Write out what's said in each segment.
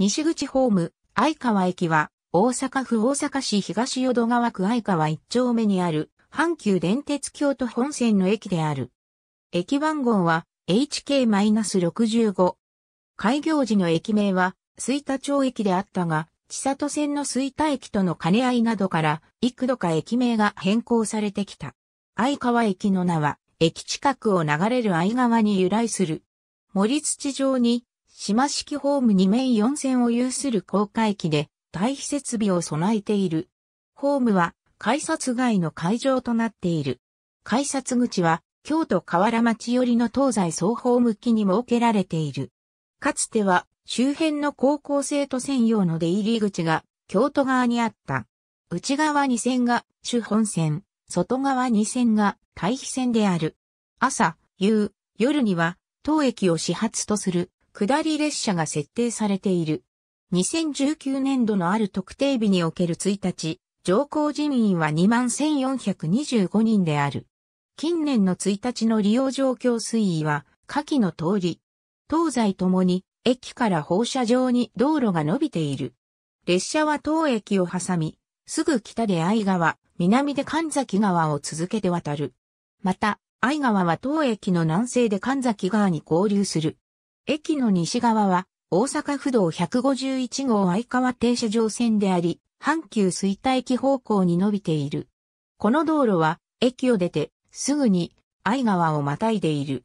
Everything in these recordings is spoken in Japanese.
西口ホーム、相川駅は、大阪府大阪市東淀川区相川一丁目にある、阪急電鉄京都本線の駅である。駅番号は、HK-65。開業時の駅名は、水田町駅であったが、千里線の水田駅との兼ね合いなどから、幾度か駅名が変更されてきた。相川駅の名は、駅近くを流れる相川に由来する。森土城に島式ホーム2面4線を有する公開機で、対比設備を備えている。ホームは、改札外の会場となっている。改札口は、京都河原町寄りの東西双方向きに設けられている。かつては、周辺の高校生と専用の出入り口が、京都側にあった。内側2線が、主本線、外側2線が、対比線である。朝、夕、夜には、当駅を始発とする下り列車が設定されている。2019年度のある特定日における1日、乗降人員は21,425人である。近年の1日の利用状況推移は、下記の通り。東西ともに、駅から放射状に道路が伸びている。列車は当駅を挟み、すぐ北で愛川、南で神崎川を続けて渡る。また、愛川は当駅の南西で神崎川に合流する。駅の西側は大阪府道151号相川停車場線であり、阪急水田駅方向に伸びている。この道路は駅を出てすぐに相川をまたいでいる。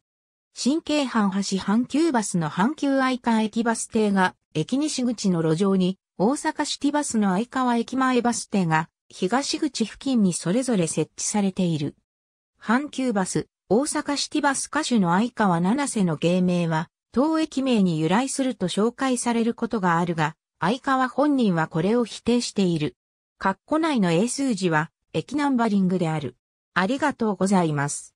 新京阪橋阪急バスの阪急相川駅バス停が駅西口の路上に大阪シティバスの相川駅前バス停が東口付近にそれぞれ設置されている。阪急バス、大阪シティバス歌手の相川七瀬の芸名は当駅名に由来すると紹介されることがあるが、相川本人はこれを否定している。括弧内の英数字は、駅ナンバリングである。ありがとうございます。